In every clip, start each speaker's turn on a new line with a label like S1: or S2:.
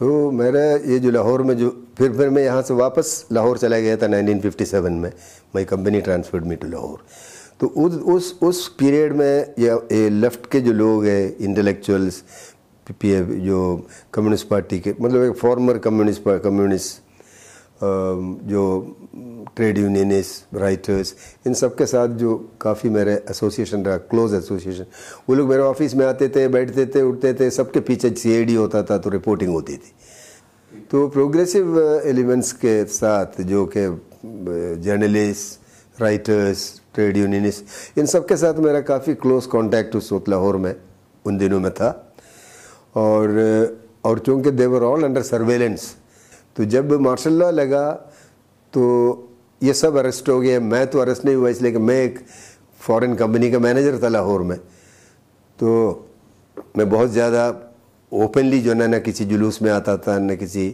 S1: तो मेरा ये जो लाहौर में जो फिर फिर मैं यहाँ से वापस लाहौर चला गया था 1957 में my company transferred me to Lahore तो उस उस उस पीरियड में या ये लेफ्ट के जो लोग हैं इंटेलेक्चुअल्स जो कम्युनिस्ट पार्टी के मतलब एक फॉर्मर कम्युनिस्ट कम्युनिस्ट Um, जो ट्रेड यूनियनिस्ट राइटर्स इन सब के साथ जो काफ़ी मेरे एसोसिएशन रहा क्लोज एसोसिएशन वो लोग मेरे ऑफिस में आते थे बैठते थे उठते थे सबके पीछे सी होता था तो रिपोर्टिंग होती थी तो प्रोग्रेसिव एलिमेंट्स uh, के साथ जो के जर्नलिस्ट राइटर्स ट्रेड यूनियनिस्ट इन सब के साथ मेरा काफ़ी क्लोज कॉन्टैक्ट उस वक्त लाहौर में उन दिनों में था और uh, और चूँकि देवर ऑल अंडर सर्वेलेंस तो जब मार्शल लॉ लगा तो ये सब अरेस्ट हो गए मैं तो अरेस्ट नहीं हुआ इसलिए कि मैं एक फॉरेन कंपनी का मैनेजर था लाहौर में तो मैं बहुत ज़्यादा ओपनली जो है ना किसी जुलूस में आता था ना किसी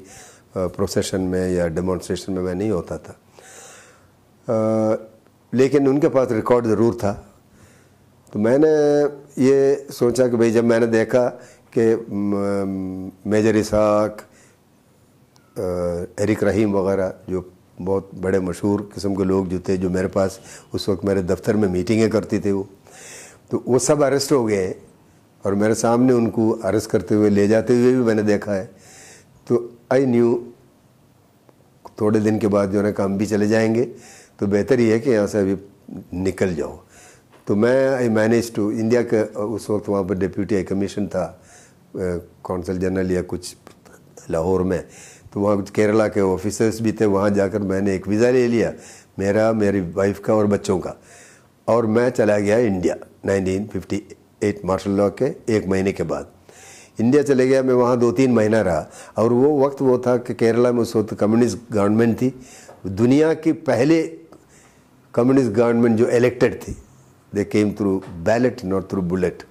S1: प्रोसेशन में या डेमोन्स्ट्रेशन में मैं नहीं होता था आ, लेकिन उनके पास रिकॉर्ड ज़रूर था तो मैंने ये सोचा कि भाई जब मैंने देखा कि मेजर इसाक एरिक रहीम वगैरह जो बहुत बड़े मशहूर किस्म के लोग जो थे जो मेरे पास उस वक्त मेरे दफ्तर में मीटिंगें करते थे वो तो वो सब अरेस्ट हो गए और मेरे सामने उनको अरेस्ट करते हुए ले जाते हुए भी मैंने देखा है तो आई न्यू थोड़े दिन के बाद जो है काम भी चले जाएंगे तो बेहतर ही है कि यहाँ से अभी निकल जाओ तो मैं आई मैनेज टू इंडिया के उस वक्त वहाँ पर डिप्यूटी हाई कमीशन था कौंसल जनरल या कुछ लाहौर में तो वहाँ केरला के ऑफिसर्स भी थे वहाँ जाकर मैंने एक वीज़ा ले लिया मेरा मेरी वाइफ का और बच्चों का और मैं चला गया इंडिया 1958 मार्शल लॉ के एक महीने के बाद इंडिया चले गया मैं वहाँ दो तीन महीना रहा और वो वक्त वो था कि केरला में उस वक्त कम्युनिस्ट गवर्नमेंट थी दुनिया की पहले कम्युनिस्ट गवर्नमेंट जो इलेक्टेड थी they came through ballot not through bullet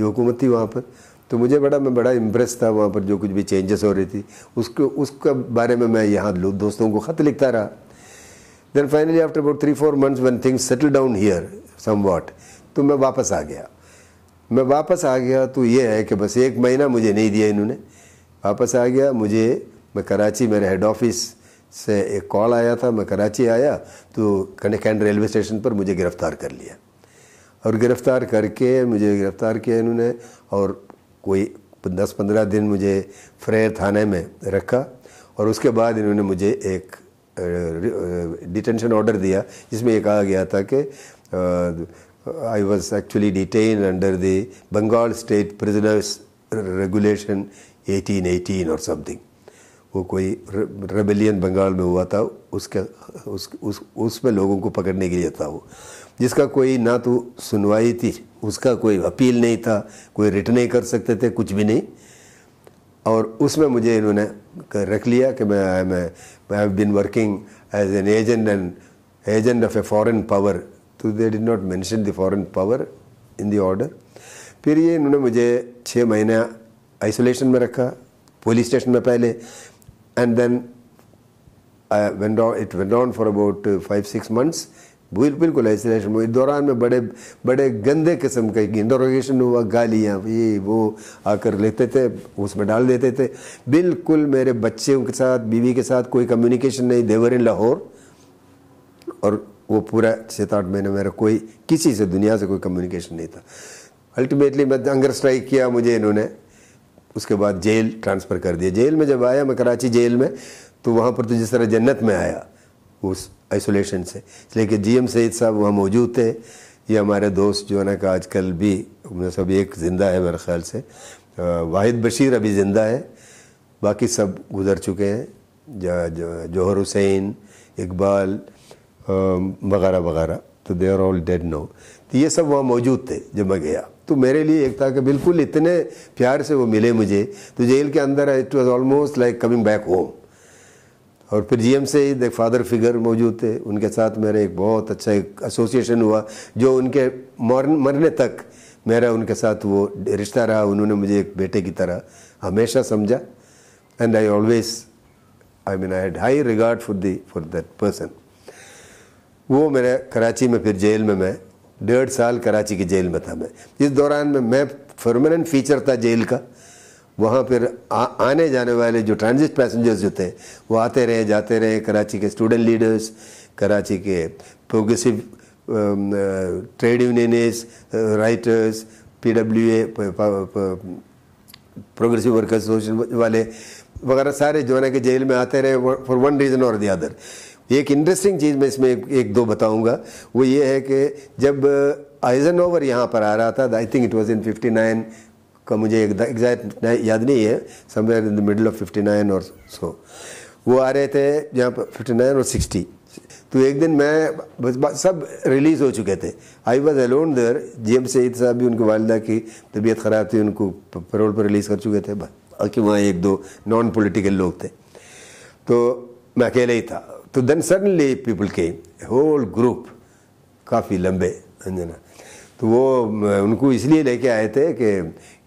S1: ये हुकूमत थी वहाँ पर तो मुझे बड़ा मैं बड़ा इम्प्रेस था वहाँ पर जो कुछ भी चेंजेस हो रही थी उसको उसके बारे में मैं यहाँ दोस्तों को ख़त लिखता रहा then finally after about three four months when things settle down here somewhat तो मैं वापस आ गया मैं वापस आ गया तो ये है कि बस एक महीना मुझे नहीं दिया इन्होंने वापस आ गया मुझे मैं कराची मेरे हेड ऑफिस से एक कॉल आया था मैं कराची आया तो कनेकैंड रेलवे स्टेशन पर मुझे गिरफ़्तार कर लिया और गिरफ़्तार करके मुझे गिरफ़्तार किया इन्होंने और कोई दस पंद्रह दिन मुझे फ्रेयर थाने में रखा और उसके बाद इन्होंने मुझे एक डिटेंशन ऑर्डर दिया जिसमें ये कहा गया था कि I was actually detain under the Bengal state prisoners regulation 1818 और समथिंग वो कोई रेबेलियन बंगाल में हुआ था उसके उस उस उसमें लोगों को पकड़ने के लिए था वो जिसका कोई ना तो सुनवाई थी उसका कोई अपील नहीं था कोई रिट नहीं कर सकते थे कुछ भी नहीं और उसमें मुझे इन्होंने रख लिया कि मैं I am I have been working as an agent and agent of a foreign power तो they did not mention the foreign power in the order फिर ये इन्होंने मुझे छः महीने आइसोलेशन में रखा पुलिस स्टेशन में पहले and then I went on it went on for about five six months बिल्कुल आइसोलेशन इस दौरान में बड़े बड़े गंदे किस्म का इंटरोगेशन हुआ गालियाँ ये वो आकर लेते थे उसमें डाल देते थे बिल्कुल मेरे बच्चों के साथ बीवी के साथ कोई कम्युनिकेशन नहीं देवर इन लाहौर और वो पूरा छः आठ महीने मेरा कोई किसी से दुनिया से कोई कम्युनिकेशन नहीं था अल्टीमेटली मैं अंगर स्ट्राइक किया मुझे इन्होंने उसके बाद जेल ट्रांसफ़र कर दिया जेल में जब आया मैं कराची जेल में तो वहाँ पर तो जिस तरह जन्नत में आया उस आइसोलेशन से इसलिए कि जी एम सईद साहब वहाँ मौजूद थे ये हमारे दोस्त जो है ना कि आजकल भी सब एक ज़िंदा है मेरे ख्याल से वाहिद बशीर अभी ज़िंदा है बाकी सब गुजर चुके हैं जौहर हुसैन इकबाल वगैरह वगैरह तो they are all dead no तो ये सब वहाँ मौजूद थे जब मैं गया तो मेरे लिए एक था कि बिल्कुल इतने प्यार से वो मिले मुझे तो जेल के अंदर it was almost like coming back home और फिर जीएम से ही देख फादर फिगर मौजूद थे उनके साथ मेरा एक बहुत अच्छा एक एसोसिएशन हुआ जो उनके मरने तक मेरा उनके साथ वो रिश्ता रहा उन्होंने मुझे एक बेटे की तरह हमेशा समझा and I always I mean I had high regard for the for that person वो मेरे कराची में फिर जेल में मैं डेढ़ साल कराची की जेल में था मैं इस दौरान में मैं परमानेंट फीचर था जेल का वहाँ पर आ, आने जाने वाले जो ट्रांजिट पैसेंजर्स जो थे वो आते रहे जाते रहे कराची के स्टूडेंट लीडर्स कराची के progressive trade unions writers P W A progressive workers association वाले वगैरह सारे जो है कि जेल में आते रहे फॉर वन रीज़न और दी अदर एक इंटरेस्टिंग चीज़ मैं इसमें एक, एक दो बताऊंगा वो ये है कि जब आइजन uh, ओवर यहाँ पर आ रहा था I think it was in nine का मुझे एग्जैक्ट याद नहीं है somewhere in the middle of fifty nine और सो वो आ रहे थे जहाँ पर फिफ्टी नाइन और सिक्सटी तो एक दिन मैं बस सब रिलीज़ हो चुके थे I was alone there G M Syed Sahab भी उनकी वालदा की तबीयत ख़राब थी उनको पेरोल पर रिलीज़ कर चुके थे बाकी वहाँ एक दो नॉन पोलिटिकल लोग थे तो मैं अकेले ही था तो देन सडनली पीपल के होल ग्रुप काफ़ी लंबे अंजना तो वो उनको इसलिए लेके आए थे कि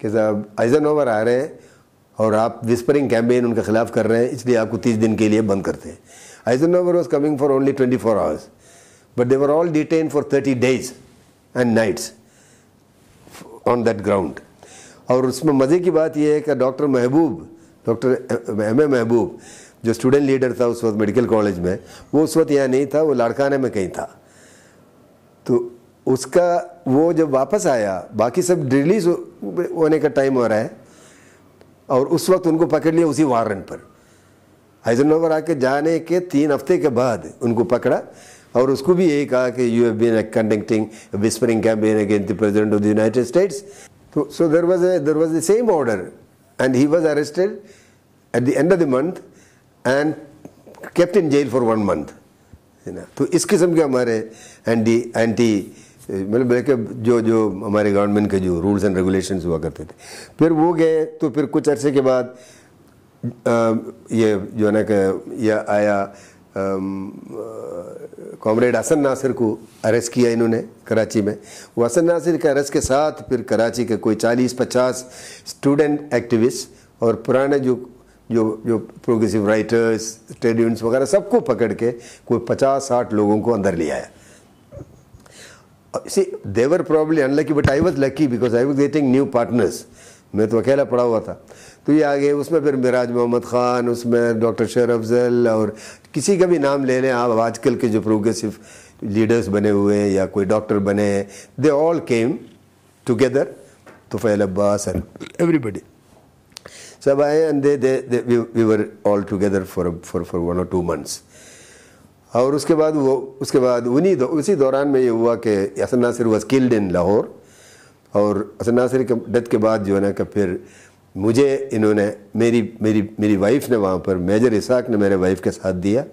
S1: कि साहब आइजन ओवर आ रहे हैं और आप विस्परिंग कैंपेन उनके खिलाफ कर रहे हैं इसलिए आपको तीस दिन के लिए बंद करते हैं Eisenhower was coming for only twenty four hours but they were all detain for thirty days and nights on that ground और उसमें मज़े की बात यह है कि डॉक्टर महबूब डॉक्टर एम ए महबूब जो स्टूडेंट लीडर था उस वक्त मेडिकल कॉलेज में वो उस वक्त यहाँ नहीं था वो लाड़काने में कहीं था तो उसका वो जब वापस आया बाकी सब रिलीज होने का टाइम हो रहा है और उस वक्त उनको पकड़ लिया उसी वारंट पर हैदराबाद आके जाने के तीन हफ्ते के बाद उनको पकड़ा और उसको भी यही कहा कि you have been conducting whispering campaign against the president of the United States तो so there was there was the same order and he was arrested at the end of the month and kept in jail for one month month. You तो इस किस्म के हमारे anti anti मतलब जो जो हमारे गवर्नमेंट के जो रूल्स एंड रेगुलेशन हुआ करते थे फिर वो गए तो फिर कुछ अरसे के बाद ये जो है ना यह आया कॉमरेड हसन नासिर को अरेस्ट किया इन्होंने कराची में वो हसन नासिर के अरेस्ट के साथ फिर कराची के कोई 40-50 स्टूडेंट एक्टिविस्ट और पुराने जो जो जो प्रोग्रेसिव राइटर्स ट्रेड यूनियंस वगैरह सबको पकड़ के कोई 50-60 लोगों को अंदर ले आया see they probably unlucky but I was lucky because I was getting new partners मैं तो अकेला पड़ा हुआ था तो ये आ गए उसमें फिर मिराज मोहम्मद ख़ान उसमें डॉक्टर शेर अफजल और किसी का भी नाम ले लें आप आजकल के जो प्रोग्रेसिव लीडर्स बने हुए हैं या कोई डॉक्टर बने हैं दे ऑल केम टुगेदर तो फैल अब्बास एंड एवरीबडी सब आए and they they we were all together for for for one और टू मंथ्स और उसके बाद वो उसके बाद उन्हीं दो, उसी दौरान में ये हुआ कि Hasan Nasir was killed in Lahore और हसन नासिर के डेथ के बाद जो है ना कि फिर मुझे इन्होंने मेरी मेरी मेरी वाइफ ने वहाँ पर मेजर इसाक ने मेरे वाइफ के साथ दिया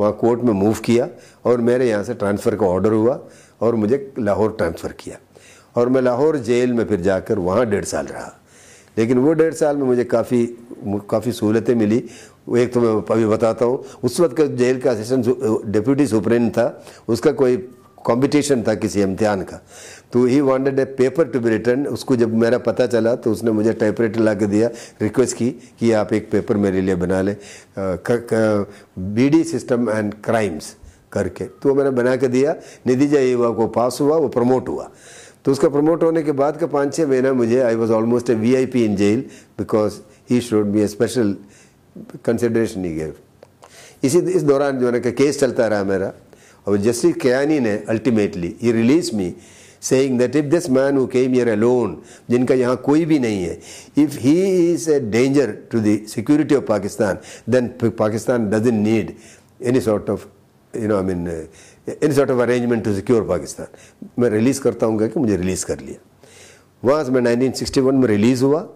S1: वहाँ कोर्ट में मूव किया और मेरे यहाँ से ट्रांसफ़र का ऑर्डर हुआ और मुझे लाहौर ट्रांसफ़र किया और मैं लाहौर जेल में फिर जाकर वहाँ डेढ़ साल रहा लेकिन वो डेढ़ साल में मुझे काफ़ी काफ़ी सहूलतें मिली एक तो मैं अभी बताता हूँ उस वक्त का जेल का असिस्टेंट डिप्यूटी सुप्रेंट था उसका कोई कंपटीशन था किसी इम्तिहान का तो he wanted a paper to be return उसको जब मेरा पता चला तो उसने मुझे टाइपराइटर ला के दिया रिक्वेस्ट की कि आप एक पेपर मेरे लिए बना लें B D system and crimes करके तो वो मैंने बना के दिया निधि जय हुआ को पास हुआ वो प्रमोट हुआ तो उसका प्रमोट होने के बाद का पाँच छः महीना मुझे I was almost a V I P in jail because he showed me a special consideration नहीं गए इसी इस दौरान जो है केस चलता रहा मेरा और जस्टिस कयानी ने अल्टीमेटली ये release me saying that if this man who came here alone जिनका यहाँ कोई भी नहीं है if he is a danger to the security of Pakistan then Pakistan in need any sort of you know I mean any sort of arrangement to secure Pakistan मैं release करता हूँ कि मुझे रिलीज़ कर लिया वहाँ से मैं 1961 में रिलीज़ हुआ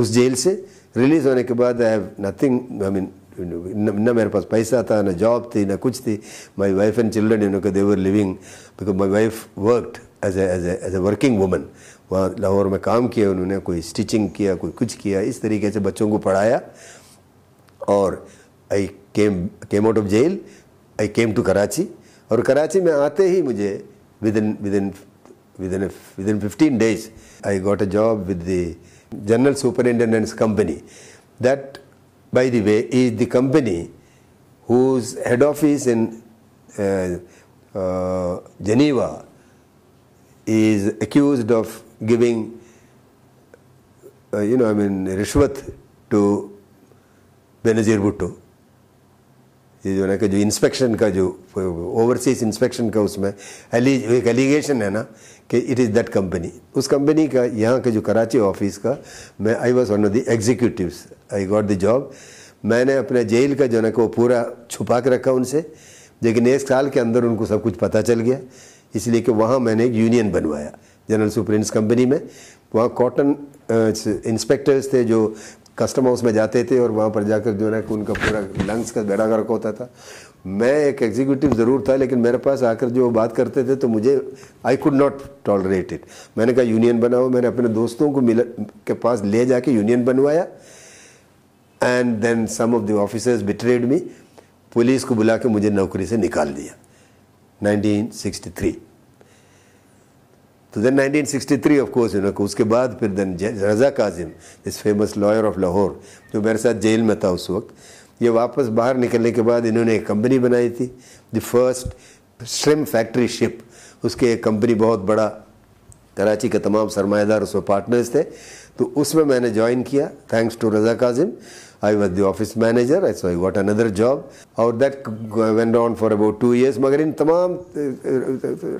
S1: उस जेल से रिलीज़ होने के बाद I have nothing I mean न मेरे पास पैसा था ना जॉब थी ना कुछ थी my wife and children you know they were living because my wife worked as as a working woman वहाँ लाहौर में काम किया उन्होंने कोई स्टिचिंग किया कोई कुछ किया इस तरीके से बच्चों को पढ़ाया और I came came out of jail I came to Karachi और कराची में आते ही मुझे within within within within fifteen days I got a job with the General Superintendent's company. That, by the way, is the company whose head office in uh, uh, Geneva is accused of giving, uh, you know, I mean, rishwat to Benazir Bhutto. ये जो ना कि जो inspection का जो overseas inspection का उसमें एक एलिगेशन है ना कि इट इज़ दैट कंपनी उस कंपनी का यहाँ के जो कराची ऑफिस का मैं I was one of the executives I got the job मैंने अपने जेल का जो ना कि वो पूरा छुपा के रखा उनसे लेकिन एक साल के अंदर उनको सब कुछ पता चल गया इसलिए कि वहाँ मैंने एक यूनियन बनवाया जनरल सुप्रिंस कंपनी में वहाँ कॉटन इंस्पेक्टर्स थे जो कस्टम हाउस में जाते थे और वहाँ पर जाकर जो है ना उनका पूरा लंग्स का बेड़ा गर्क होता था मैं एक एग्जीक्यूटिव ज़रूर था लेकिन मेरे पास आकर जो बात करते थे तो मुझे I could not tolerate it मैंने कहा यूनियन बनाओ मैंने अपने दोस्तों को मिल के पास ले जाके यूनियन बनवाया and then some of the officers betrayed me police को बुला के मुझे नौकरी से निकाल दिया 1963 तो देन 1963 ऑफ कोर्स यू उसके बाद फिर then Raza Kazim this famous lawyer of Lahore जो मेरे साथ जेल में था उस वक्त ये वापस बाहर निकलने के बाद इन्होंने एक कंपनी बनाई थी the first stream factory ship उसके एक कंपनी बहुत बड़ा कराची के तमाम सरमादार उसमें पार्टनर्स थे तो उसमें मैंने ज्वाइन किया thanks to Raza Kazim I was the office manager I so I what another job और that went on for about two years मगर इन तमाम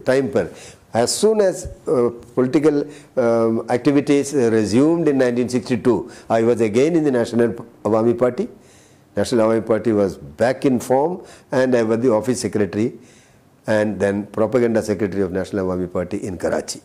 S1: टाइम पर As soon as uh, political um, activities resumed in 1962, I was again in the National Awami Party. National Awami Party was back in form and I was the office secretary and then propaganda secretary of National Awami Party in Karachi.